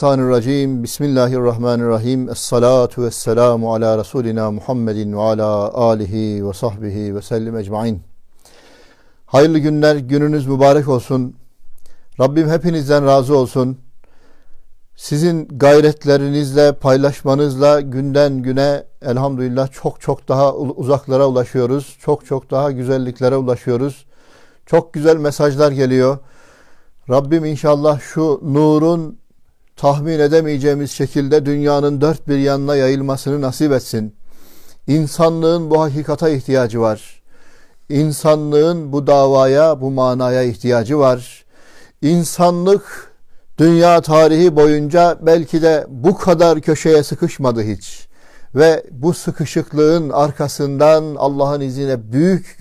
Şeytanirracim. Bismillahirrahmanirrahim. Esselatu vesselamu ala Resulina Muhammedin ve ala alihi ve sahbihi ve sellim ecmain. Hayırlı günler, gününüz mübarek olsun. Rabbim hepinizden razı olsun. Sizin gayretlerinizle, paylaşmanızla günden güne elhamdülillah çok çok daha uzaklara ulaşıyoruz. Çok çok daha güzelliklere ulaşıyoruz. Çok güzel mesajlar geliyor. Rabbim inşallah şu nurun tahmin edemeyeceğimiz şekilde dünyanın dört bir yanına yayılmasını nasip etsin. İnsanlığın bu hakikata ihtiyacı var. İnsanlığın bu davaya, bu manaya ihtiyacı var. İnsanlık dünya tarihi boyunca belki de bu kadar köşeye sıkışmadı hiç. Ve bu sıkışıklığın arkasından Allah'ın izniyle büyük,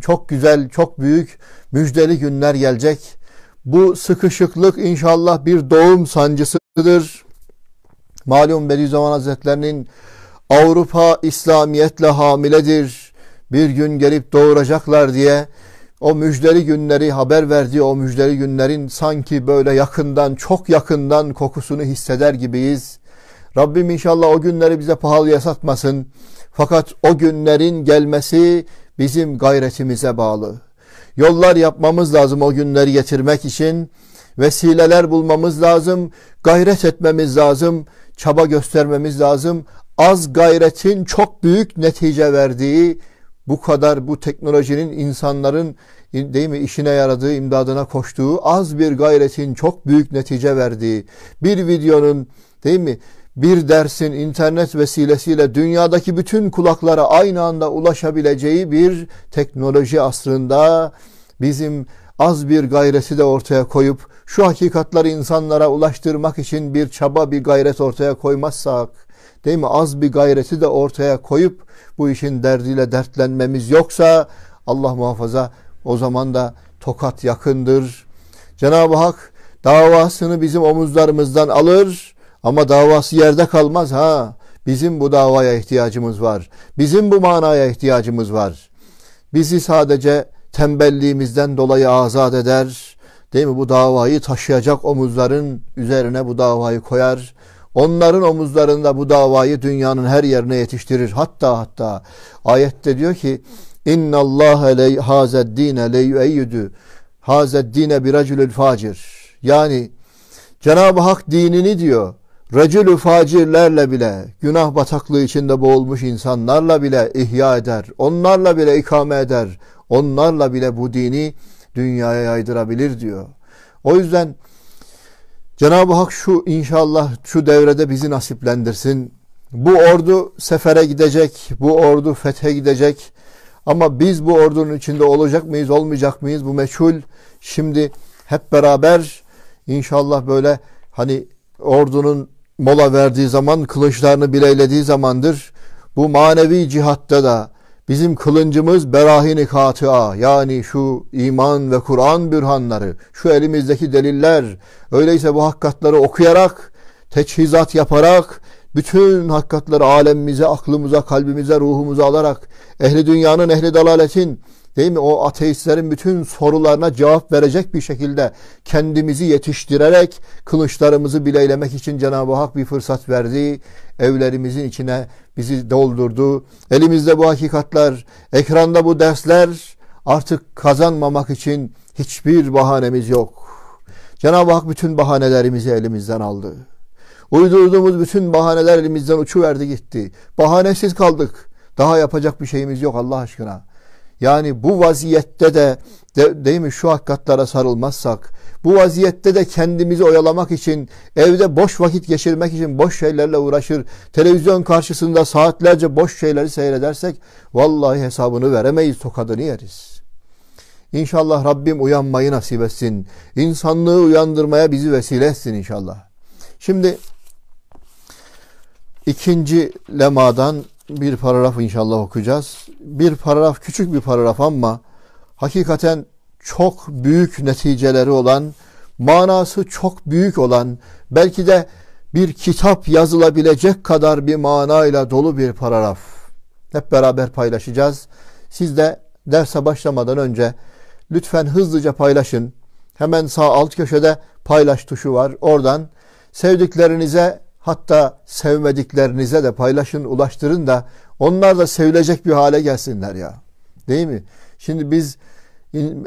çok güzel, çok büyük müjdeli günler gelecek bu sıkışıklık inşallah bir doğum sancısıdır. Malum Bediüzzaman Hazretlerinin Avrupa İslamiyetle hamiledir. Bir gün gelip doğuracaklar diye o müjdeli günleri haber verdiği o müjdeli günlerin sanki böyle yakından çok yakından kokusunu hisseder gibiyiz. Rabbim inşallah o günleri bize pahalıya satmasın. Fakat o günlerin gelmesi bizim gayretimize bağlı. Yollar yapmamız lazım o günleri getirmek için. Vesileler bulmamız lazım. Gayret etmemiz lazım. Çaba göstermemiz lazım. Az gayretin çok büyük netice verdiği bu kadar bu teknolojinin insanların değil mi işine yaradığı, imdadına koştuğu, az bir gayretin çok büyük netice verdiği, bir videonun değil mi bir dersin internet vesilesiyle dünyadaki bütün kulaklara aynı anda ulaşabileceği bir teknoloji asrında bizim az bir gayreti de ortaya koyup şu hakikatları insanlara ulaştırmak için bir çaba bir gayret ortaya koymazsak değil mi az bir gayreti de ortaya koyup bu işin derdiyle dertlenmemiz yoksa Allah muhafaza o zaman da tokat yakındır. Cenab-ı Hak davasını bizim omuzlarımızdan alır ama davası yerde kalmaz ha. Bizim bu davaya ihtiyacımız var. Bizim bu manaya ihtiyacımız var. Bizi sadece tembelliğimizden dolayı azat eder. Değil mi? Bu davayı taşıyacak omuzların üzerine bu davayı koyar. Onların omuzlarında bu davayı dünyanın her yerine yetiştirir. Hatta hatta ayette diyor ki İnna Allah ley hazeddine leyüeyyüdü hazeddine biracülül facir. Yani Cenab-ı Hak dinini diyor Recülü facirlerle bile, günah bataklığı içinde boğulmuş insanlarla bile ihya eder. Onlarla bile ikame eder. Onlarla bile bu dini dünyaya yaydırabilir diyor. O yüzden Cenab-ı Hak şu inşallah şu devrede bizi nasiplendirsin. Bu ordu sefere gidecek, bu ordu fethe gidecek. Ama biz bu ordunun içinde olacak mıyız, olmayacak mıyız bu meçhul. Şimdi hep beraber inşallah böyle hani ordunun mola verdiği zaman, kılıçlarını bileylediği zamandır. Bu manevi cihatta da bizim kılıncımız berahini katıa yani şu iman ve Kur'an bürhanları, şu elimizdeki deliller. Öyleyse bu hakikatları okuyarak, teçhizat yaparak, bütün hakikatları alemimize, aklımıza, kalbimize, ruhumuza alarak, ehli dünyanın, ehli dalaletin, Değil mi? O ateistlerin bütün sorularına cevap verecek bir şekilde kendimizi yetiştirerek kılıçlarımızı bileylemek için Cenab-ı Hak bir fırsat verdi. Evlerimizin içine bizi doldurdu. Elimizde bu hakikatler, ekranda bu dersler artık kazanmamak için hiçbir bahanemiz yok. Cenab-ı Hak bütün bahanelerimizi elimizden aldı. Uydurduğumuz bütün bahaneler elimizden uçuverdi gitti. Bahanesiz kaldık. Daha yapacak bir şeyimiz yok Allah aşkına. Yani bu vaziyette de, de değil mi şu hakikatlara sarılmazsak, bu vaziyette de kendimizi oyalamak için, evde boş vakit geçirmek için boş şeylerle uğraşır, televizyon karşısında saatlerce boş şeyleri seyredersek vallahi hesabını veremeyiz, tokadını yeriz. İnşallah Rabbim uyanmayı nasip etsin. İnsanlığı uyandırmaya bizi vesile etsin inşallah. Şimdi ikinci lemadan bir paragraf inşallah okuyacağız. Bir paragraf küçük bir paragraf ama hakikaten çok büyük neticeleri olan, manası çok büyük olan, belki de bir kitap yazılabilecek kadar bir manayla dolu bir paragraf. Hep beraber paylaşacağız. Siz de derse başlamadan önce lütfen hızlıca paylaşın. Hemen sağ alt köşede paylaş tuşu var. Oradan sevdiklerinize Hatta sevmediklerinize de paylaşın, ulaştırın da onlar da sevilecek bir hale gelsinler ya. Değil mi? Şimdi biz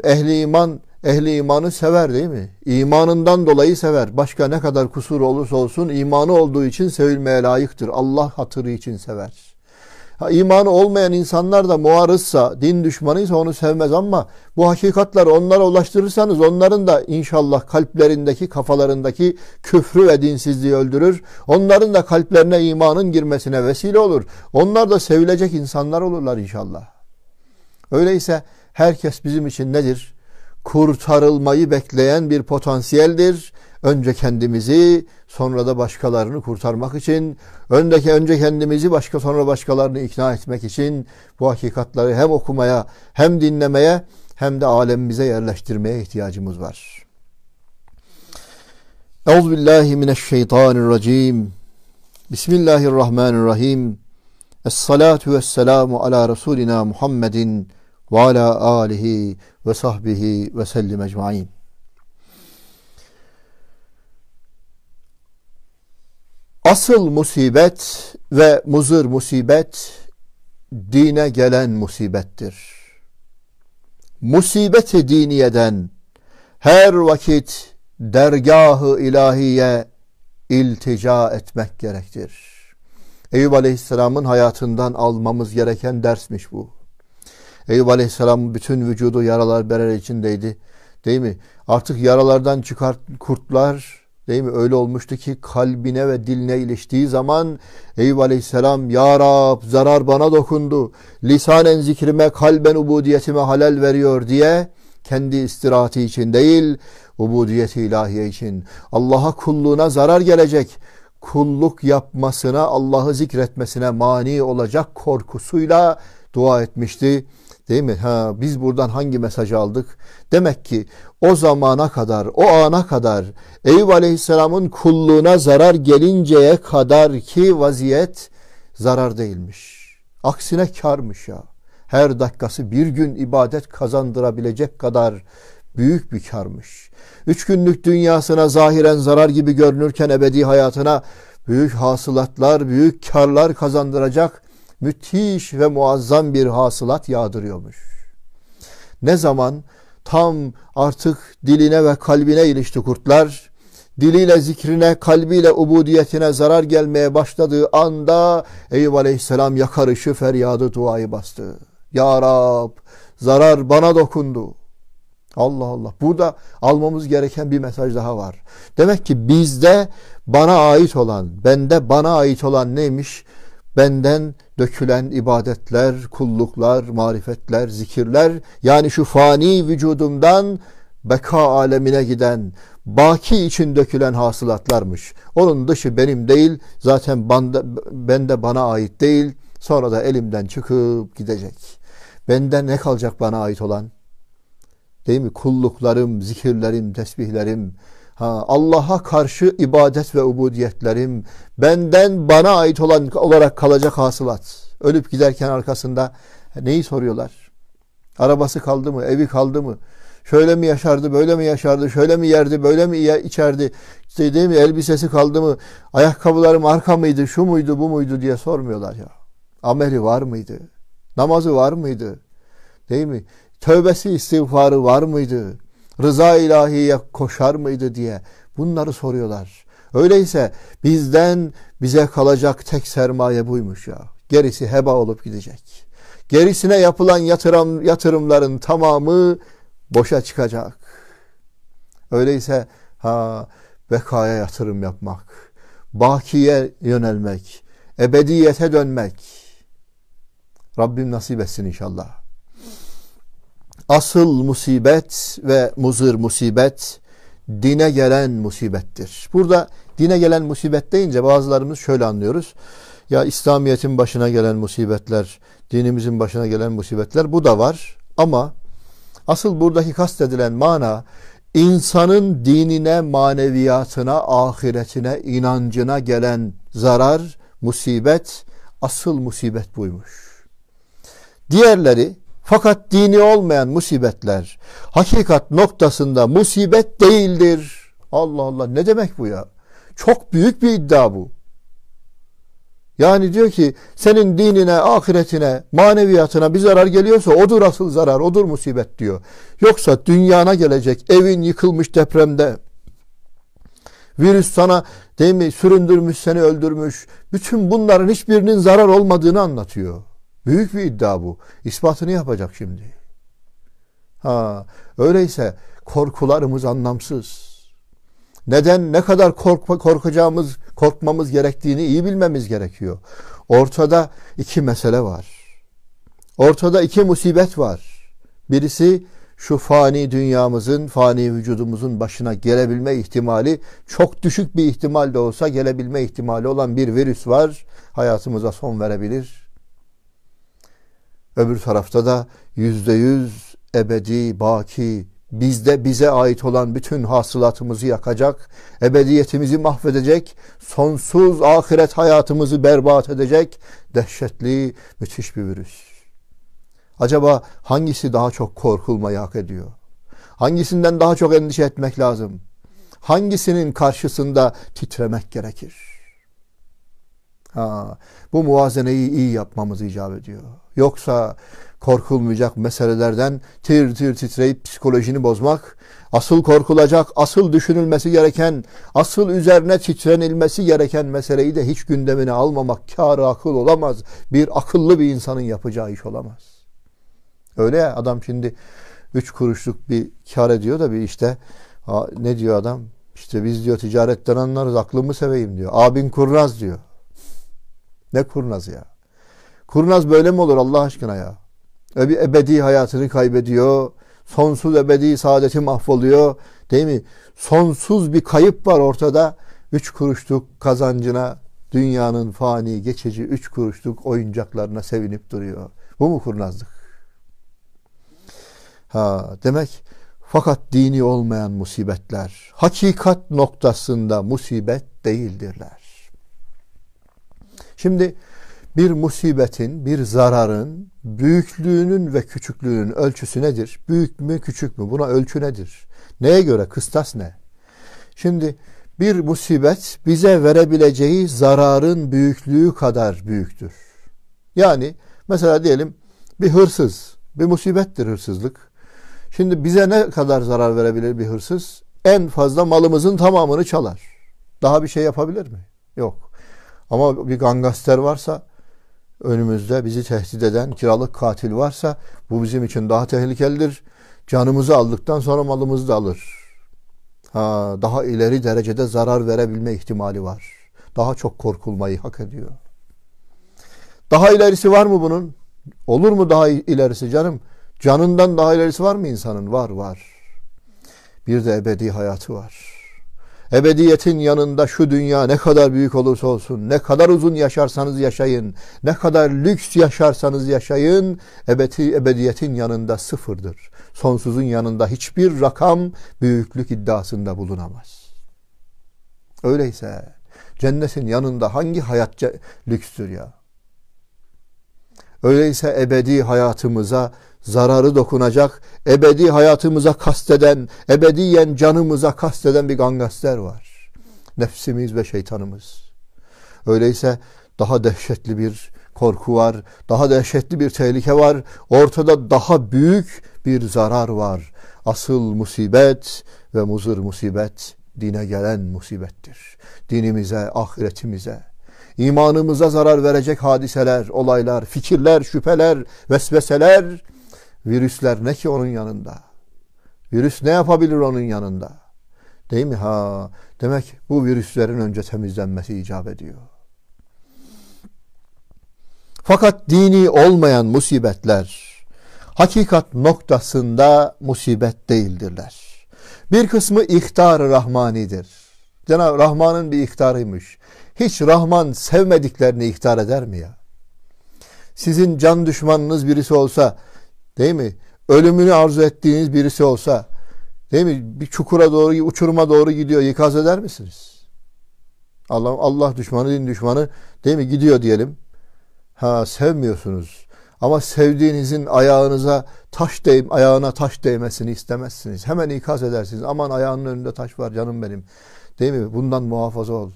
ehli iman ehli imanı sever değil mi? İmanından dolayı sever. Başka ne kadar kusur olursa olsun imanı olduğu için sevilmeye layıktır. Allah hatırı için sever. Ha, imanı olmayan insanlar da muarızsa, din düşmanıysa onu sevmez ama bu hakikatler onlara ulaştırırsanız onların da inşallah kalplerindeki, kafalarındaki küfrü ve dinsizliği öldürür. Onların da kalplerine imanın girmesine vesile olur. Onlar da sevilecek insanlar olurlar inşallah. Öyleyse herkes bizim için nedir? Kurtarılmayı bekleyen bir potansiyeldir. Önce kendimizi, sonra da başkalarını kurtarmak için, öndeki önce kendimizi başka sonra başkalarını ikna etmek için bu hakikatları hem okumaya hem dinlemeye hem de alemimize yerleştirmeye ihtiyacımız var. Euzubillahimineşşeytanirracim. Bismillahirrahmanirrahim. Esselatu vesselamu ala Resulina Muhammedin ve ala alihi ve sahbihi ve sellim ecmain. Asıl musibet ve muzır musibet dine gelen musibettir. Musibeti diniyeden her vakit dergahı ilahiye iltica etmek gerektir. Eyüp Aleyhisselam'ın hayatından almamız gereken dersmiş bu. Eyüp Aleyhisselam bütün vücudu yaralar berer içindeydi. Değil mi? Artık yaralardan çıkart kurtlar Değil mi? Öyle olmuştu ki kalbine ve diline iliştiği zaman Eyüp Aleyhisselam Ya Rab zarar bana dokundu. Lisanen zikrime kalben ubudiyetime halel veriyor diye kendi istirahati için değil ubudiyeti ilahiye için Allah'a kulluğuna zarar gelecek kulluk yapmasına Allah'ı zikretmesine mani olacak korkusuyla dua etmişti. Değil mi? Ha, biz buradan hangi mesajı aldık? Demek ki o zamana kadar, o ana kadar Eyüp Aleyhisselam'ın kulluğuna zarar gelinceye kadar ki vaziyet zarar değilmiş. Aksine karmış ya. Her dakikası bir gün ibadet kazandırabilecek kadar büyük bir karmış. Üç günlük dünyasına zahiren zarar gibi görünürken ebedi hayatına büyük hasılatlar, büyük karlar kazandıracak müthiş ve muazzam bir hasılat yağdırıyormuş. Ne zaman tam artık diline ve kalbine ilişti kurtlar, diliyle zikrine, kalbiyle ubudiyetine zarar gelmeye başladığı anda Eyüp Aleyhisselam yakarışı, feryadı, duayı bastı. Ya Rab, zarar bana dokundu. Allah Allah. Burada almamız gereken bir mesaj daha var. Demek ki bizde bana ait olan, bende bana ait olan neymiş? benden dökülen ibadetler, kulluklar, marifetler, zikirler yani şu fani vücudumdan beka alemine giden, baki için dökülen hasılatlarmış. Onun dışı benim değil, zaten bende ben bana ait değil. Sonra da elimden çıkıp gidecek. Benden ne kalacak bana ait olan? Değil mi? Kulluklarım, zikirlerim, tesbihlerim, Ha, Allah'a karşı ibadet ve ubudiyetlerim benden bana ait olan olarak kalacak hasılat. Ölüp giderken arkasında neyi soruyorlar? Arabası kaldı mı? Evi kaldı mı? Şöyle mi yaşardı, böyle mi yaşardı, şöyle mi yerdi, böyle mi içerdi, işte değil mi elbisesi kaldı mı, ayakkabıları marka mıydı, şu muydu, bu muydu diye sormuyorlar ya. Ameli var mıydı? Namazı var mıydı? Değil mi? Tövbesi, istiğfarı var mıydı? rıza ilahiye koşar mıydı diye bunları soruyorlar. Öyleyse bizden bize kalacak tek sermaye buymuş ya. Gerisi heba olup gidecek. Gerisine yapılan yatırım, yatırımların tamamı boşa çıkacak. Öyleyse ha bekaya yatırım yapmak, bakiye yönelmek, ebediyete dönmek. Rabbim nasip etsin inşallah asıl musibet ve muzır musibet dine gelen musibettir. Burada dine gelen musibet deyince bazılarımız şöyle anlıyoruz. Ya İslamiyet'in başına gelen musibetler, dinimizin başına gelen musibetler bu da var. Ama asıl buradaki kastedilen mana insanın dinine, maneviyatına, ahiretine, inancına gelen zarar, musibet, asıl musibet buymuş. Diğerleri fakat dini olmayan musibetler hakikat noktasında musibet değildir. Allah Allah ne demek bu ya? Çok büyük bir iddia bu. Yani diyor ki senin dinine, ahiretine, maneviyatına bir zarar geliyorsa odur asıl zarar, odur musibet diyor. Yoksa dünyana gelecek evin yıkılmış depremde, virüs sana değil mi süründürmüş seni öldürmüş. Bütün bunların hiçbirinin zarar olmadığını anlatıyor. Büyük bir iddia bu. İspatını yapacak şimdi. Ha, öyleyse korkularımız anlamsız. Neden, ne kadar korkma, korkacağımız, korkmamız gerektiğini iyi bilmemiz gerekiyor. Ortada iki mesele var. Ortada iki musibet var. Birisi şu fani dünyamızın, fani vücudumuzun başına gelebilme ihtimali çok düşük bir ihtimal de olsa gelebilme ihtimali olan bir virüs var. Hayatımıza son verebilir. Öbür tarafta da yüzde yüz ebedi, baki, bizde bize ait olan bütün hasılatımızı yakacak, ebediyetimizi mahvedecek, sonsuz ahiret hayatımızı berbat edecek dehşetli, müthiş bir virüs. Acaba hangisi daha çok korkulmayı hak ediyor? Hangisinden daha çok endişe etmek lazım? Hangisinin karşısında titremek gerekir? Ha, bu muvazeneyi iyi yapmamız icap ediyor. Yoksa korkulmayacak meselelerden tir tir titreyip psikolojini bozmak, asıl korkulacak, asıl düşünülmesi gereken, asıl üzerine titrenilmesi gereken meseleyi de hiç gündemine almamak kârı akıl olamaz. Bir akıllı bir insanın yapacağı iş olamaz. Öyle ya adam şimdi üç kuruşluk bir kar ediyor da bir işte ne diyor adam? İşte biz diyor ticaretten anlarız aklımı seveyim diyor. Abin kurnaz diyor. Ne kurnaz ya? Kurnaz böyle mi olur Allah aşkına ya? Ebi ebedi hayatını kaybediyor. Sonsuz ebedi saadeti mahvoluyor. Değil mi? Sonsuz bir kayıp var ortada. Üç kuruşluk kazancına dünyanın fani geçici üç kuruşluk oyuncaklarına sevinip duruyor. Bu mu kurnazlık? Ha, demek fakat dini olmayan musibetler hakikat noktasında musibet değildirler. Şimdi bir musibetin, bir zararın büyüklüğünün ve küçüklüğünün ölçüsü nedir? Büyük mü, küçük mü? Buna ölçü nedir? Neye göre? Kıstas ne? Şimdi bir musibet bize verebileceği zararın büyüklüğü kadar büyüktür. Yani mesela diyelim bir hırsız, bir musibettir hırsızlık. Şimdi bize ne kadar zarar verebilir bir hırsız? En fazla malımızın tamamını çalar. Daha bir şey yapabilir mi? Yok. Ama bir gangster varsa önümüzde bizi tehdit eden kiralık katil varsa bu bizim için daha tehlikelidir. Canımızı aldıktan sonra malımızı da alır. Ha, daha ileri derecede zarar verebilme ihtimali var. Daha çok korkulmayı hak ediyor. Daha ilerisi var mı bunun? Olur mu daha ilerisi canım? Canından daha ilerisi var mı insanın? Var var. Bir de ebedi hayatı var. Ebediyetin yanında şu dünya ne kadar büyük olursa olsun, ne kadar uzun yaşarsanız yaşayın, ne kadar lüks yaşarsanız yaşayın, ebedi, ebediyetin yanında sıfırdır. Sonsuzun yanında hiçbir rakam büyüklük iddiasında bulunamaz. Öyleyse cennetin yanında hangi hayat lükstür ya? Öyleyse ebedi hayatımıza zararı dokunacak, ebedi hayatımıza kasteden, ebediyen canımıza kasteden bir gangster var. Nefsimiz ve şeytanımız. Öyleyse daha dehşetli bir korku var, daha dehşetli bir tehlike var, ortada daha büyük bir zarar var. Asıl musibet ve muzır musibet dine gelen musibettir. Dinimize, ahiretimize, imanımıza zarar verecek hadiseler, olaylar, fikirler, şüpheler, vesveseler Virüsler ne ki onun yanında? Virüs ne yapabilir onun yanında? Değil mi? Ha, demek bu virüslerin önce temizlenmesi icap ediyor. Fakat dini olmayan musibetler hakikat noktasında musibet değildirler. Bir kısmı ihtar-ı rahmanidir. Cenab-ı Rahman'ın bir ihtarıymış. Hiç Rahman sevmediklerini ihtar eder mi ya? Sizin can düşmanınız birisi olsa Değil mi? Ölümünü arzu ettiğiniz birisi olsa değil mi? Bir çukura doğru, uçuruma doğru gidiyor. İkaz eder misiniz? Allah Allah düşmanı, din düşmanı değil mi? Gidiyor diyelim. Ha sevmiyorsunuz. Ama sevdiğinizin ayağınıza taş değim, ayağına taş değmesini istemezsiniz. Hemen ikaz edersiniz. Aman ayağının önünde taş var canım benim. Değil mi? Bundan muhafaza ol.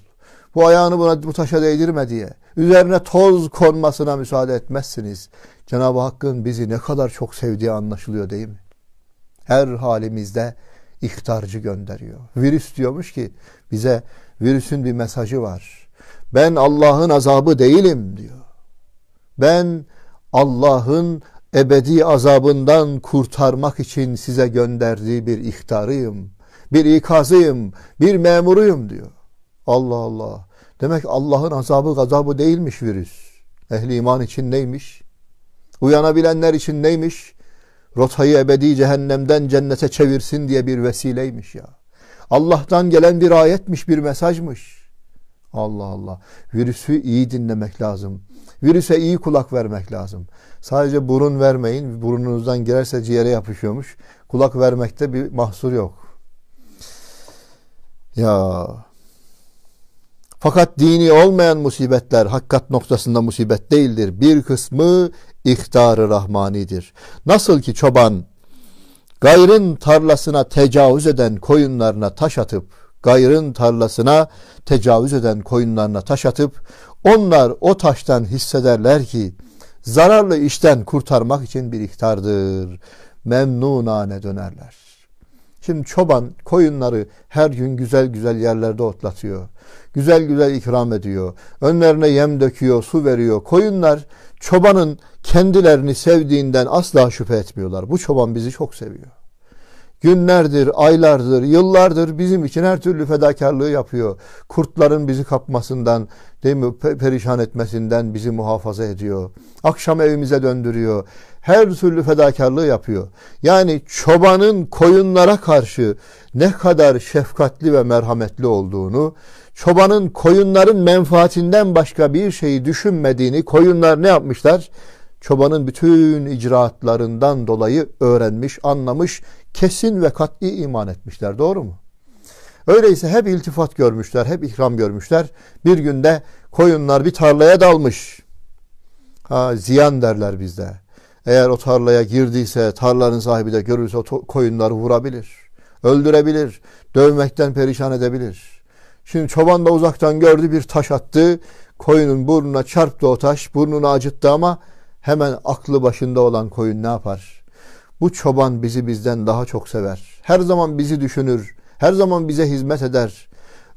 Bu ayağını buna bu taşa değdirme diye. Üzerine toz konmasına müsaade etmezsiniz. Cenab-ı Hakk'ın bizi ne kadar çok sevdiği anlaşılıyor değil mi? Her halimizde ihtarcı gönderiyor. Virüs diyormuş ki bize virüsün bir mesajı var. Ben Allah'ın azabı değilim diyor. Ben Allah'ın ebedi azabından kurtarmak için size gönderdiği bir ihtarıyım. Bir ikazıyım, bir memuruyum diyor. Allah Allah. Demek Allah'ın azabı gazabı değilmiş virüs. Ehli iman için neymiş? Uyanabilenler için neymiş? Rotayı ebedi cehennemden cennete çevirsin diye bir vesileymiş ya. Allah'tan gelen bir ayetmiş, bir mesajmış. Allah Allah. Virüsü iyi dinlemek lazım. Virüse iyi kulak vermek lazım. Sadece burun vermeyin. Burnunuzdan girerse ciğere yapışıyormuş. Kulak vermekte bir mahsur yok. Ya fakat dini olmayan musibetler hakikat noktasında musibet değildir. Bir kısmı ihtarı rahmanidir. Nasıl ki çoban gayrın tarlasına tecavüz eden koyunlarına taş atıp gayrın tarlasına tecavüz eden koyunlarına taş atıp onlar o taştan hissederler ki zararlı işten kurtarmak için bir ihtardır. Memnunane dönerler. Şimdi çoban koyunları her gün güzel güzel yerlerde otlatıyor. Güzel güzel ikram ediyor. Önlerine yem döküyor, su veriyor. Koyunlar çobanın kendilerini sevdiğinden asla şüphe etmiyorlar. Bu çoban bizi çok seviyor. Günlerdir, aylardır, yıllardır bizim için her türlü fedakarlığı yapıyor. Kurtların bizi kapmasından, değil mi, perişan etmesinden bizi muhafaza ediyor. Akşam evimize döndürüyor. Her türlü fedakarlığı yapıyor. Yani çobanın koyunlara karşı ne kadar şefkatli ve merhametli olduğunu çobanın koyunların menfaatinden başka bir şeyi düşünmediğini koyunlar ne yapmışlar? Çobanın bütün icraatlarından dolayı öğrenmiş, anlamış, kesin ve kat'i iman etmişler. Doğru mu? Öyleyse hep iltifat görmüşler, hep ikram görmüşler. Bir günde koyunlar bir tarlaya dalmış. Ha, ziyan derler bizde. Eğer o tarlaya girdiyse, tarlanın sahibi de görürse o koyunları vurabilir, öldürebilir, dövmekten perişan edebilir. Şimdi çoban da uzaktan gördü bir taş attı. Koyunun burnuna çarptı o taş. Burnunu acıttı ama hemen aklı başında olan koyun ne yapar? Bu çoban bizi bizden daha çok sever. Her zaman bizi düşünür. Her zaman bize hizmet eder.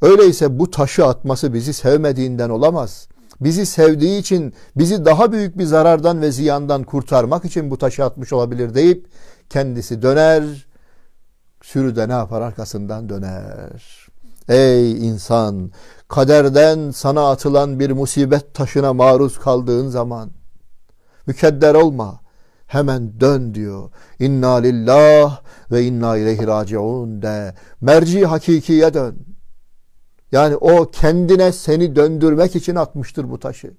Öyleyse bu taşı atması bizi sevmediğinden olamaz. Bizi sevdiği için bizi daha büyük bir zarardan ve ziyandan kurtarmak için bu taşı atmış olabilir deyip kendisi döner. Sürü de ne yapar arkasından döner. Ey insan, kaderden sana atılan bir musibet taşına maruz kaldığın zaman mükedder olma. Hemen dön diyor. İnna lillah ve inna ileyhi raciun de. Merci hakikiye dön. Yani o kendine seni döndürmek için atmıştır bu taşı.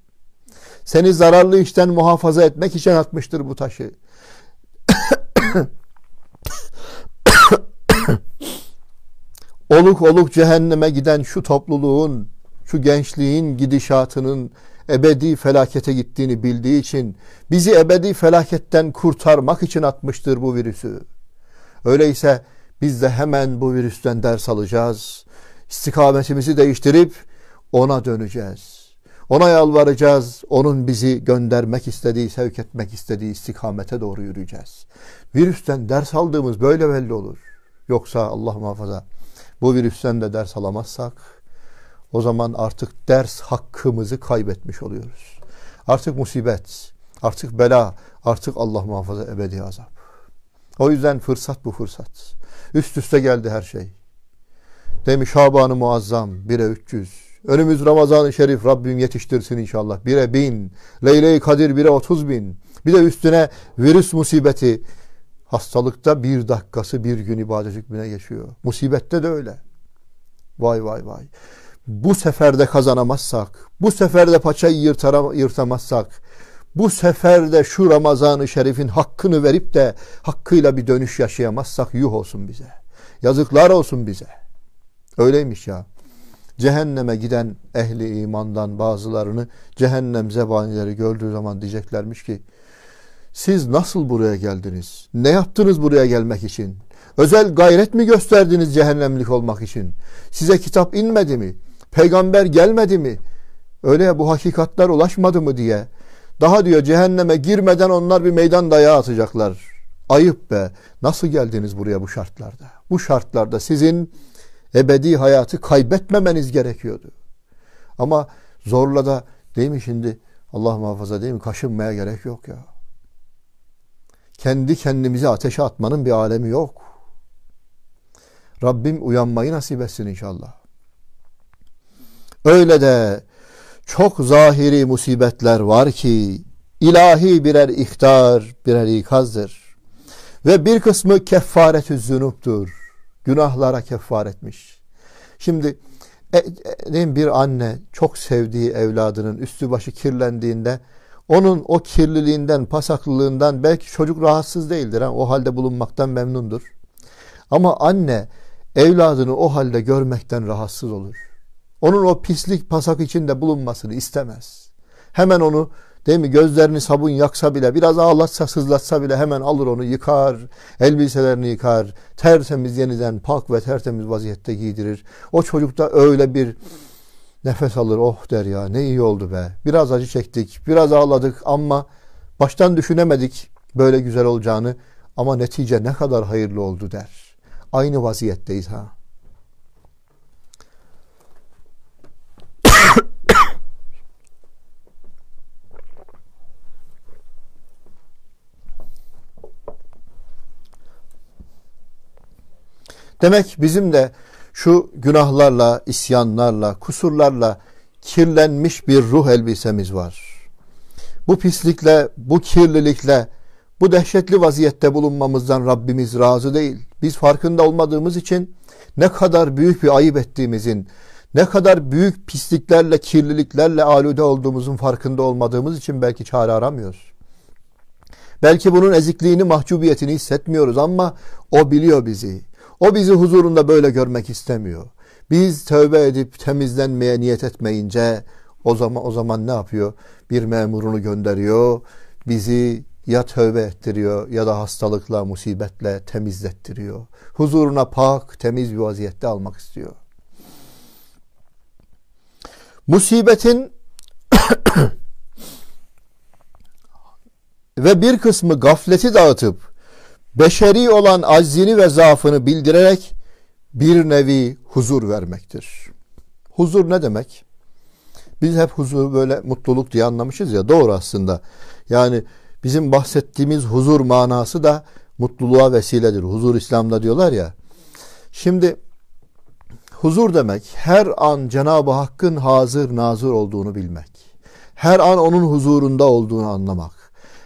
Seni zararlı işten muhafaza etmek için atmıştır bu taşı. oluk oluk cehenneme giden şu topluluğun, şu gençliğin gidişatının ebedi felakete gittiğini bildiği için bizi ebedi felaketten kurtarmak için atmıştır bu virüsü. Öyleyse biz de hemen bu virüsten ders alacağız. İstikametimizi değiştirip ona döneceğiz. Ona yalvaracağız. Onun bizi göndermek istediği, sevk etmek istediği istikamete doğru yürüyeceğiz. Virüsten ders aldığımız böyle belli olur. Yoksa Allah muhafaza bu virüsten de ders alamazsak o zaman artık ders hakkımızı kaybetmiş oluyoruz. Artık musibet, artık bela, artık Allah muhafaza ebedi azap. O yüzden fırsat bu fırsat. Üst üste geldi her şey. Demiş Şaban-ı Muazzam 1'e 300. Önümüz Ramazan-ı Şerif Rabbim yetiştirsin inşallah. 1'e 1000. Leyle-i Kadir 1'e 30 bin. Bir de üstüne virüs musibeti, Hastalıkta bir dakikası bir gün ibadet hükmüne geçiyor. Musibette de öyle. Vay vay vay. Bu seferde kazanamazsak, bu seferde de paçayı yırtara, yırtamazsak, bu seferde şu Ramazan-ı Şerif'in hakkını verip de hakkıyla bir dönüş yaşayamazsak yuh olsun bize. Yazıklar olsun bize. Öyleymiş ya. Cehenneme giden ehli imandan bazılarını cehennem zebanileri gördüğü zaman diyeceklermiş ki siz nasıl buraya geldiniz? Ne yaptınız buraya gelmek için? Özel gayret mi gösterdiniz cehennemlik olmak için? Size kitap inmedi mi? Peygamber gelmedi mi? Öyle bu hakikatler ulaşmadı mı diye. Daha diyor cehenneme girmeden onlar bir meydan dayağı atacaklar. Ayıp be. Nasıl geldiniz buraya bu şartlarda? Bu şartlarda sizin ebedi hayatı kaybetmemeniz gerekiyordu. Ama zorla da değil mi şimdi Allah muhafaza değil mi kaşınmaya gerek yok ya kendi kendimizi ateşe atmanın bir alemi yok. Rabbim uyanmayı nasip etsin inşallah. Öyle de çok zahiri musibetler var ki ilahi birer ihtar, birer ikazdır. Ve bir kısmı kefaret zünuptur. Günahlara kefaretmiş. Şimdi e, e, bir anne çok sevdiği evladının üstü başı kirlendiğinde onun o kirliliğinden, pasaklılığından belki çocuk rahatsız değildir. O halde bulunmaktan memnundur. Ama anne evladını o halde görmekten rahatsız olur. Onun o pislik pasak içinde bulunmasını istemez. Hemen onu değil mi gözlerini sabun yaksa bile biraz ağlatsa sızlatsa bile hemen alır onu yıkar. Elbiselerini yıkar. Tertemiz yeniden pak ve tertemiz vaziyette giydirir. O çocukta öyle bir nefes alır oh der ya ne iyi oldu be. Biraz acı çektik, biraz ağladık ama baştan düşünemedik böyle güzel olacağını ama netice ne kadar hayırlı oldu der. Aynı vaziyetteyiz ha. Demek bizim de şu günahlarla, isyanlarla, kusurlarla kirlenmiş bir ruh elbisemiz var. Bu pislikle, bu kirlilikle, bu dehşetli vaziyette bulunmamızdan Rabbimiz razı değil. Biz farkında olmadığımız için ne kadar büyük bir ayıp ettiğimizin, ne kadar büyük pisliklerle, kirliliklerle alüde olduğumuzun farkında olmadığımız için belki çare aramıyoruz. Belki bunun ezikliğini, mahcubiyetini hissetmiyoruz ama o biliyor bizi. O bizi huzurunda böyle görmek istemiyor. Biz tövbe edip temizlenmeye niyet etmeyince o zaman o zaman ne yapıyor? Bir memurunu gönderiyor. Bizi ya tövbe ettiriyor ya da hastalıkla, musibetle temizlettiriyor. Huzuruna pak, temiz bir vaziyette almak istiyor. Musibetin ve bir kısmı gafleti dağıtıp beşeri olan aczini ve zaafını bildirerek bir nevi huzur vermektir. Huzur ne demek? Biz hep huzur böyle mutluluk diye anlamışız ya doğru aslında. Yani bizim bahsettiğimiz huzur manası da mutluluğa vesiledir. Huzur İslam'da diyorlar ya. Şimdi huzur demek her an Cenab-ı Hakk'ın hazır nazır olduğunu bilmek. Her an onun huzurunda olduğunu anlamak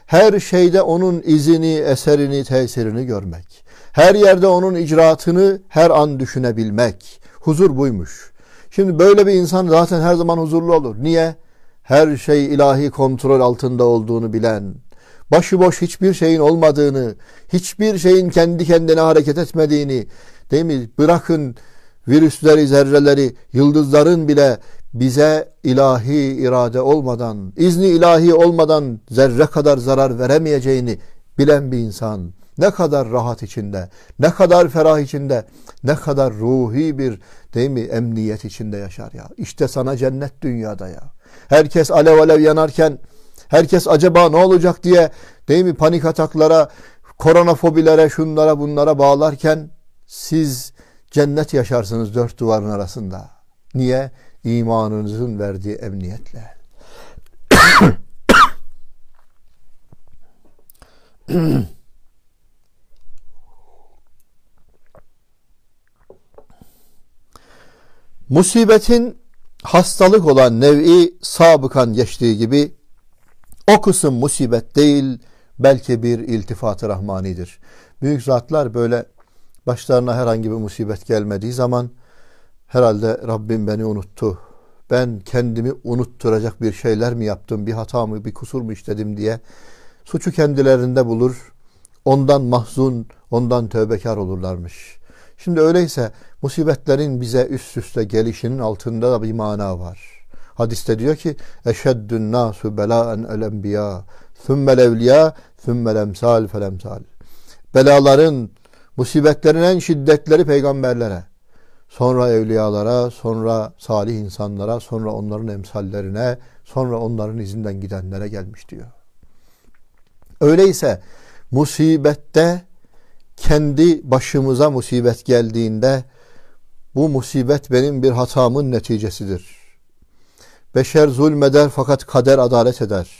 her şeyde onun izini, eserini, tesirini görmek. Her yerde onun icraatını her an düşünebilmek. Huzur buymuş. Şimdi böyle bir insan zaten her zaman huzurlu olur. Niye? Her şey ilahi kontrol altında olduğunu bilen, başıboş hiçbir şeyin olmadığını, hiçbir şeyin kendi kendine hareket etmediğini, değil mi? Bırakın virüsleri, zerreleri, yıldızların bile bize ilahi irade olmadan, izni ilahi olmadan zerre kadar zarar veremeyeceğini bilen bir insan ne kadar rahat içinde, ne kadar ferah içinde, ne kadar ruhi bir değil mi emniyet içinde yaşar ya. İşte sana cennet dünyada ya. Herkes alev alev yanarken herkes acaba ne olacak diye değil mi panik ataklara, koronafobilere, şunlara bunlara bağlarken siz cennet yaşarsınız dört duvarın arasında. Niye? imanınızın verdiği emniyetle. Musibetin hastalık olan nev'i sabıkan geçtiği gibi o kısım musibet değil belki bir iltifat-ı rahmanidir. Büyük zatlar böyle başlarına herhangi bir musibet gelmediği zaman Herhalde Rabbim beni unuttu. Ben kendimi unutturacak bir şeyler mi yaptım, bir hata mı, bir kusur mu işledim diye suçu kendilerinde bulur. Ondan mahzun, ondan tövbekar olurlarmış. Şimdi öyleyse musibetlerin bize üst üste gelişinin altında da bir mana var. Hadiste diyor ki eşeddün nasu belaen el enbiya thummel evliya thummel emsal fel emsal. Belaların, musibetlerin en şiddetleri peygamberlere sonra evliyalara, sonra salih insanlara, sonra onların emsallerine, sonra onların izinden gidenlere gelmiş diyor. Öyleyse musibette kendi başımıza musibet geldiğinde bu musibet benim bir hatamın neticesidir. Beşer zulmeder fakat kader adalet eder.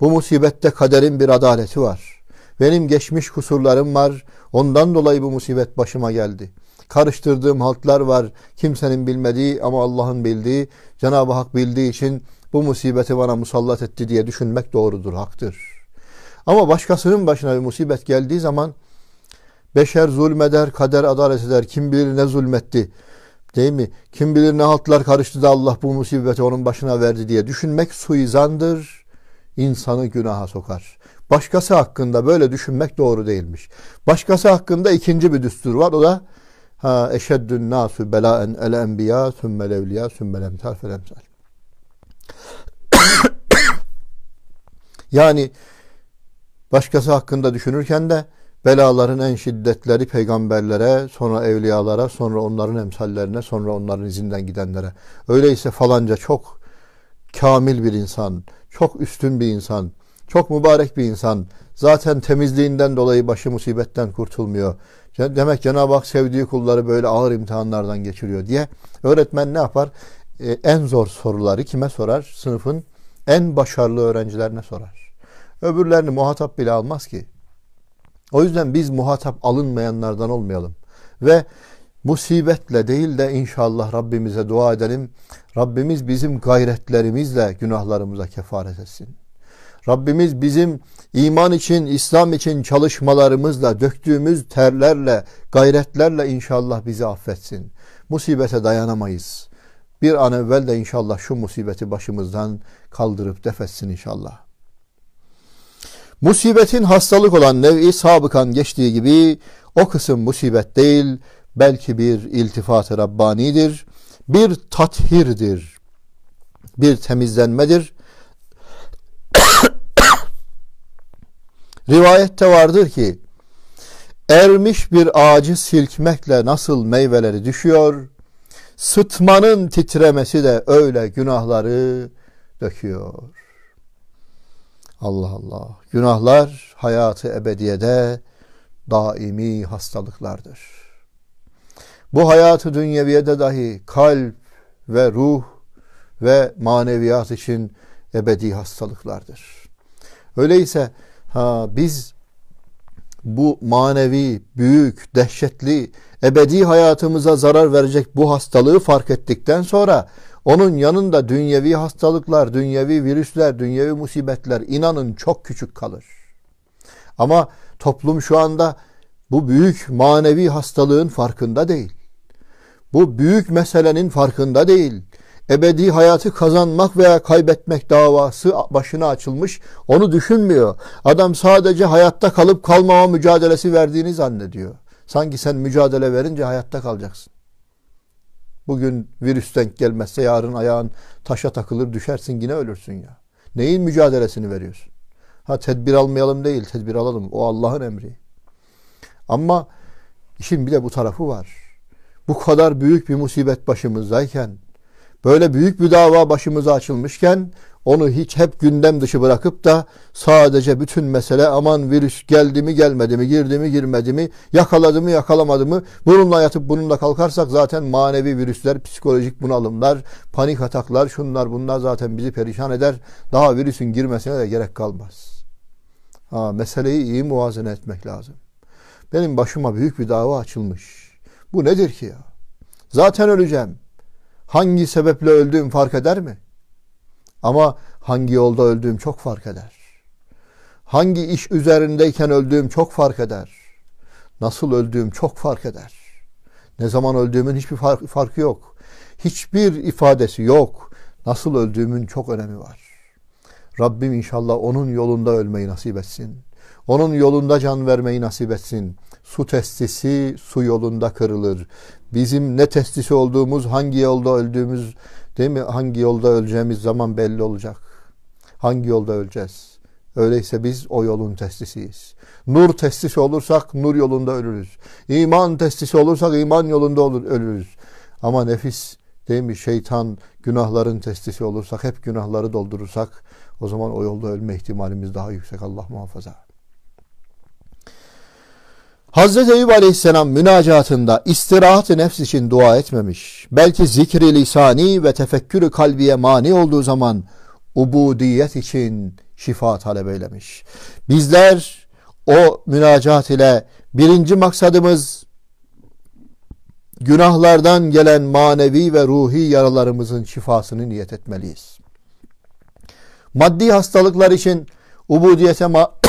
Bu musibette kaderin bir adaleti var. Benim geçmiş kusurlarım var. Ondan dolayı bu musibet başıma geldi.'' karıştırdığım haltlar var. Kimsenin bilmediği ama Allah'ın bildiği, Cenab-ı Hak bildiği için bu musibeti bana musallat etti diye düşünmek doğrudur, haktır. Ama başkasının başına bir musibet geldiği zaman beşer zulmeder, kader adalet eder. Kim bilir ne zulmetti. Değil mi? Kim bilir ne haltlar karıştı da Allah bu musibeti onun başına verdi diye düşünmek suizandır. İnsanı günaha sokar. Başkası hakkında böyle düşünmek doğru değilmiş. Başkası hakkında ikinci bir düstur var. O da Ha eşeddün nasu belaen el enbiya sümmel evliya sümmel emsal fel emsal. yani başkası hakkında düşünürken de belaların en şiddetleri peygamberlere, sonra evliyalara, sonra onların emsallerine, sonra onların izinden gidenlere. Öyleyse falanca çok kamil bir insan, çok üstün bir insan, çok mübarek bir insan. Zaten temizliğinden dolayı başı musibetten kurtulmuyor. Demek Cenab-ı Hak sevdiği kulları böyle ağır imtihanlardan geçiriyor diye öğretmen ne yapar? Ee, en zor soruları kime sorar? Sınıfın en başarılı öğrencilerine sorar. Öbürlerini muhatap bile almaz ki. O yüzden biz muhatap alınmayanlardan olmayalım. Ve musibetle değil de inşallah Rabbimize dua edelim. Rabbimiz bizim gayretlerimizle günahlarımıza kefaret etsin. Rabbimiz bizim iman için, İslam için çalışmalarımızla, döktüğümüz terlerle, gayretlerle inşallah bizi affetsin. Musibete dayanamayız. Bir an evvel de inşallah şu musibeti başımızdan kaldırıp defetsin inşallah. Musibetin hastalık olan nev'i sabıkan geçtiği gibi o kısım musibet değil, belki bir iltifat-ı Rabbani'dir, bir tathirdir, bir temizlenmedir, Rivayette vardır ki ermiş bir ağacı silkmekle nasıl meyveleri düşüyor, sıtmanın titremesi de öyle günahları döküyor. Allah Allah. Günahlar hayatı ebediyede daimi hastalıklardır. Bu hayatı dünyeviyede dahi kalp ve ruh ve maneviyat için ebedi hastalıklardır. Öyleyse Ha biz bu manevi, büyük, dehşetli, ebedi hayatımıza zarar verecek bu hastalığı fark ettikten sonra onun yanında dünyevi hastalıklar, dünyevi virüsler, dünyevi musibetler inanın çok küçük kalır. Ama toplum şu anda bu büyük manevi hastalığın farkında değil. Bu büyük meselenin farkında değil ebedi hayatı kazanmak veya kaybetmek davası başına açılmış. Onu düşünmüyor. Adam sadece hayatta kalıp kalmama mücadelesi verdiğini zannediyor. Sanki sen mücadele verince hayatta kalacaksın. Bugün virüs denk gelmezse yarın ayağın taşa takılır düşersin yine ölürsün ya. Neyin mücadelesini veriyorsun? Ha tedbir almayalım değil, tedbir alalım. O Allah'ın emri. Ama işin bir de bu tarafı var. Bu kadar büyük bir musibet başımızdayken Böyle büyük bir dava başımıza açılmışken onu hiç hep gündem dışı bırakıp da sadece bütün mesele aman virüs geldi mi gelmedi mi girdi mi girmedi mi yakaladı mı yakalamadı mı bununla yatıp bununla kalkarsak zaten manevi virüsler psikolojik bunalımlar panik ataklar şunlar bunlar zaten bizi perişan eder daha virüsün girmesine de gerek kalmaz. Ha, meseleyi iyi muazene etmek lazım. Benim başıma büyük bir dava açılmış. Bu nedir ki ya? Zaten öleceğim hangi sebeple öldüğüm fark eder mi? Ama hangi yolda öldüğüm çok fark eder. Hangi iş üzerindeyken öldüğüm çok fark eder. Nasıl öldüğüm çok fark eder. Ne zaman öldüğümün hiçbir farkı yok. Hiçbir ifadesi yok. Nasıl öldüğümün çok önemi var. Rabbim inşallah onun yolunda ölmeyi nasip etsin. Onun yolunda can vermeyi nasip etsin. Su testisi su yolunda kırılır. Bizim ne testisi olduğumuz, hangi yolda öldüğümüz, değil mi? Hangi yolda öleceğimiz zaman belli olacak. Hangi yolda öleceğiz? Öyleyse biz o yolun testisiyiz. Nur testisi olursak nur yolunda ölürüz. İman testisi olursak iman yolunda olur, ölürüz. Ama nefis değil mi şeytan günahların testisi olursak hep günahları doldurursak o zaman o yolda ölme ihtimalimiz daha yüksek Allah muhafaza. Hazreti Eyüp Aleyhisselam münacatında istirahat-ı nefs için dua etmemiş. Belki zikri lisani ve tefekkürü kalbiye mani olduğu zaman ubudiyet için şifa talep eylemiş. Bizler o münacat ile birinci maksadımız günahlardan gelen manevi ve ruhi yaralarımızın şifasını niyet etmeliyiz. Maddi hastalıklar için ubudiyete ma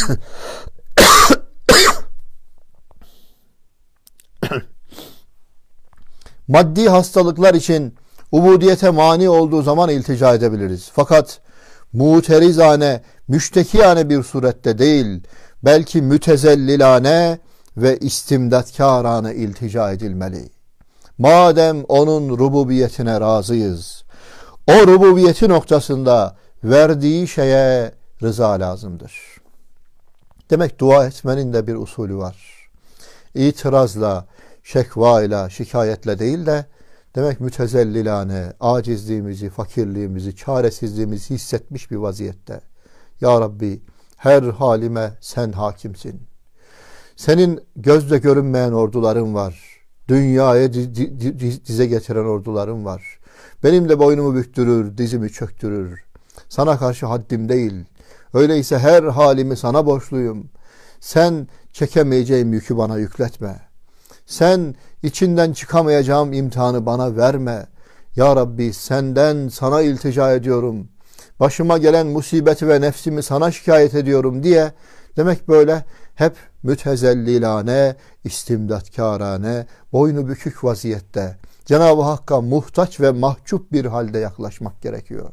maddi hastalıklar için ubudiyete mani olduğu zaman iltica edebiliriz. Fakat muterizane, müştekiyane bir surette değil, belki mütezellilane ve istimdatkarane iltica edilmeli. Madem onun rububiyetine razıyız, o rububiyeti noktasında verdiği şeye rıza lazımdır. Demek dua etmenin de bir usulü var. İtirazla, şekva ile, şikayetle değil de demek mütezellilane, acizliğimizi, fakirliğimizi, çaresizliğimizi hissetmiş bir vaziyette. Ya Rabbi her halime sen hakimsin. Senin gözle görünmeyen orduların var. Dünyaya dize getiren orduların var. Benim de boynumu büktürür, dizimi çöktürür. Sana karşı haddim değil. Öyleyse her halimi sana borçluyum. Sen çekemeyeceğim yükü bana yükletme.'' Sen içinden çıkamayacağım imtihanı bana verme. Ya Rabbi senden sana iltica ediyorum. Başıma gelen musibeti ve nefsimi sana şikayet ediyorum diye demek böyle hep mütezellilane, istimdatkârane, boynu bükük vaziyette Cenab-ı Hakk'a muhtaç ve mahcup bir halde yaklaşmak gerekiyor.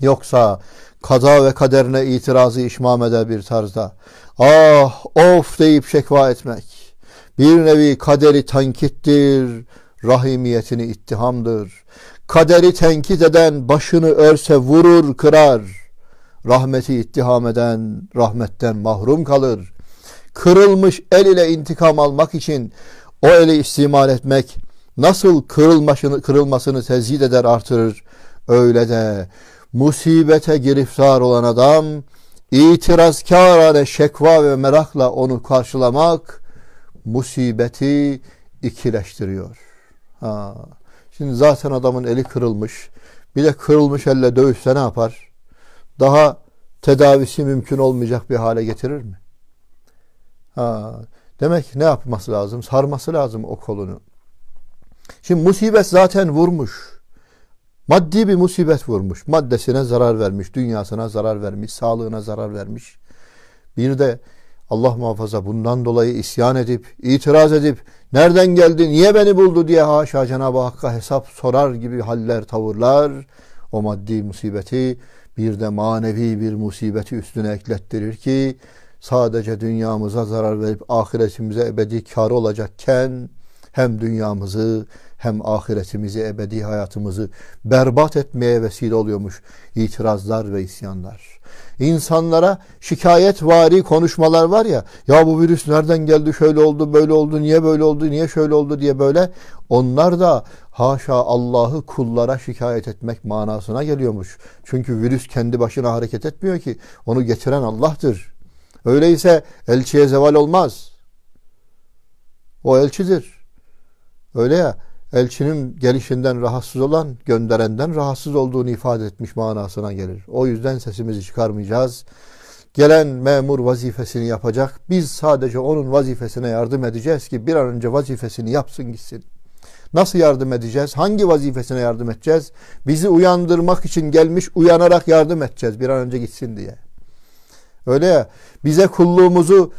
Yoksa kaza ve kaderine itirazı işmam eder bir tarzda ah of deyip şekva etmek, bir nevi kaderi tankittir, rahimiyetini ittihamdır. Kaderi tenkit eden başını örse vurur, kırar. Rahmeti ittiham eden rahmetten mahrum kalır. Kırılmış el ile intikam almak için o eli istimal etmek nasıl kırılmasını, kırılmasını tezid eder artırır. Öyle de musibete giriftar olan adam itirazkârane şekva ve merakla onu karşılamak musibeti ikileştiriyor. Ha. Şimdi zaten adamın eli kırılmış. Bir de kırılmış elle dövüşse ne yapar? Daha tedavisi mümkün olmayacak bir hale getirir mi? Ha. Demek ne yapması lazım? Sarması lazım o kolunu. Şimdi musibet zaten vurmuş. Maddi bir musibet vurmuş. Maddesine zarar vermiş, dünyasına zarar vermiş, sağlığına zarar vermiş. Bir de Allah muhafaza bundan dolayı isyan edip, itiraz edip, nereden geldi, niye beni buldu diye haşa Cenab-ı Hakk'a hesap sorar gibi haller, tavırlar, o maddi musibeti bir de manevi bir musibeti üstüne eklettirir ki, sadece dünyamıza zarar verip ahiretimize ebedi kar olacakken, hem dünyamızı hem ahiretimizi, ebedi hayatımızı berbat etmeye vesile oluyormuş itirazlar ve isyanlar. İnsanlara şikayet vari konuşmalar var ya, ya bu virüs nereden geldi, şöyle oldu, böyle oldu, niye böyle oldu, niye şöyle oldu diye böyle. Onlar da haşa Allah'ı kullara şikayet etmek manasına geliyormuş. Çünkü virüs kendi başına hareket etmiyor ki. Onu getiren Allah'tır. Öyleyse elçiye zeval olmaz. O elçidir. Öyle ya elçinin gelişinden rahatsız olan gönderenden rahatsız olduğunu ifade etmiş manasına gelir. O yüzden sesimizi çıkarmayacağız. Gelen memur vazifesini yapacak. Biz sadece onun vazifesine yardım edeceğiz ki bir an önce vazifesini yapsın gitsin. Nasıl yardım edeceğiz? Hangi vazifesine yardım edeceğiz? Bizi uyandırmak için gelmiş uyanarak yardım edeceğiz bir an önce gitsin diye. Öyle ya bize kulluğumuzu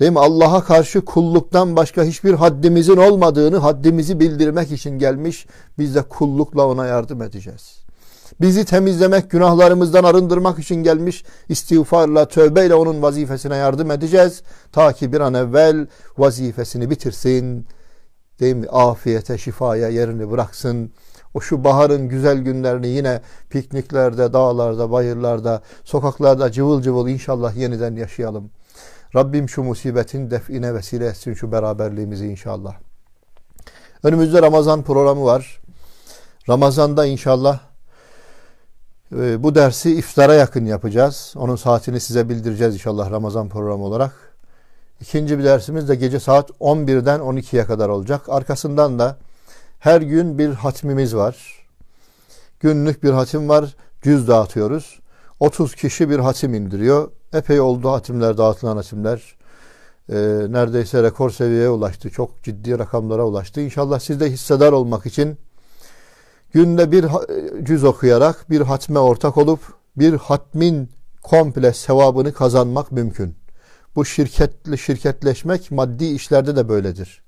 Değil mi? Allah'a karşı kulluktan başka hiçbir haddimizin olmadığını haddimizi bildirmek için gelmiş. Biz de kullukla ona yardım edeceğiz. Bizi temizlemek, günahlarımızdan arındırmak için gelmiş istiğfarla, tövbeyle onun vazifesine yardım edeceğiz. Ta ki bir an evvel vazifesini bitirsin. Değil mi? Afiyete, şifaya yerini bıraksın. O şu baharın güzel günlerini yine pikniklerde, dağlarda, bayırlarda, sokaklarda cıvıl cıvıl inşallah yeniden yaşayalım. Rabbim şu musibetin define vesile etsin şu beraberliğimizi inşallah. Önümüzde Ramazan programı var. Ramazan'da inşallah e, bu dersi iftara yakın yapacağız. Onun saatini size bildireceğiz inşallah Ramazan programı olarak. İkinci bir dersimiz de gece saat 11'den 12'ye kadar olacak. Arkasından da her gün bir hatmimiz var. Günlük bir hatim var. Cüz dağıtıyoruz. 30 kişi bir hatim indiriyor epey oldu hatimler, dağıtılan hatimler. E, neredeyse rekor seviyeye ulaştı. Çok ciddi rakamlara ulaştı. İnşallah siz de hissedar olmak için günde bir cüz okuyarak bir hatme ortak olup bir hatmin komple sevabını kazanmak mümkün. Bu şirketli şirketleşmek maddi işlerde de böyledir.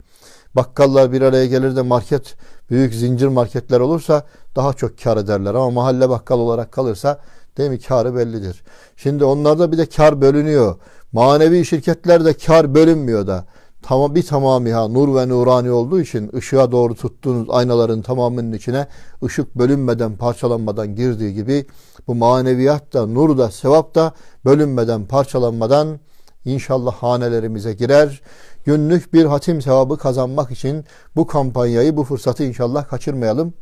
Bakkallar bir araya gelir de market büyük zincir marketler olursa daha çok kar ederler ama mahalle bakkal olarak kalırsa Değil mi? Karı bellidir. Şimdi onlarda bir de kar bölünüyor. Manevi şirketlerde kar bölünmüyor da. Tamam bir tamamı ha nur ve nurani olduğu için ışığa doğru tuttuğunuz aynaların tamamının içine ışık bölünmeden parçalanmadan girdiği gibi bu maneviyat da nur da sevap da bölünmeden parçalanmadan inşallah hanelerimize girer. Günlük bir hatim sevabı kazanmak için bu kampanyayı bu fırsatı inşallah kaçırmayalım.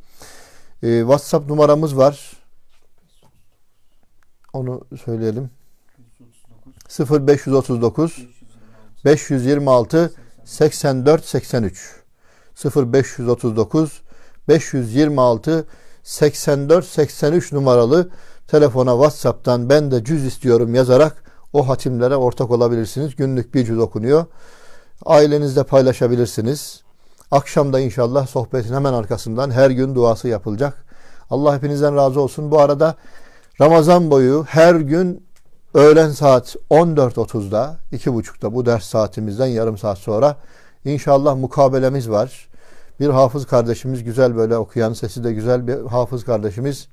Ee, WhatsApp numaramız var. Onu söyleyelim. 0539 526 84 83 0539 526 84 83 numaralı telefona WhatsApp'tan ben de cüz istiyorum yazarak o hatimlere ortak olabilirsiniz. Günlük bir cüz okunuyor. Ailenizle paylaşabilirsiniz. Akşamda inşallah sohbetin hemen arkasından her gün duası yapılacak. Allah hepinizden razı olsun. Bu arada Ramazan boyu her gün öğlen saat 14.30'da, 2.30'da bu ders saatimizden yarım saat sonra inşallah mukabelemiz var. Bir hafız kardeşimiz güzel böyle okuyan, sesi de güzel bir hafız kardeşimiz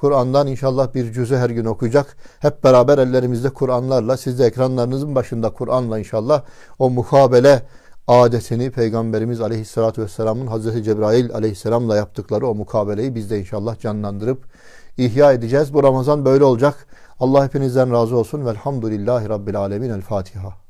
Kur'an'dan inşallah bir cüzü her gün okuyacak. Hep beraber ellerimizde Kur'anlarla, siz de ekranlarınızın başında Kur'an'la inşallah o mukabele adetini Peygamberimiz Aleyhisselatü Vesselam'ın Hazreti Cebrail Aleyhisselam'la yaptıkları o mukabeleyi biz de inşallah canlandırıp ihya edeceğiz. Bu Ramazan böyle olacak. Allah hepinizden razı olsun. Velhamdülillahi Rabbil Alemin. El Fatiha.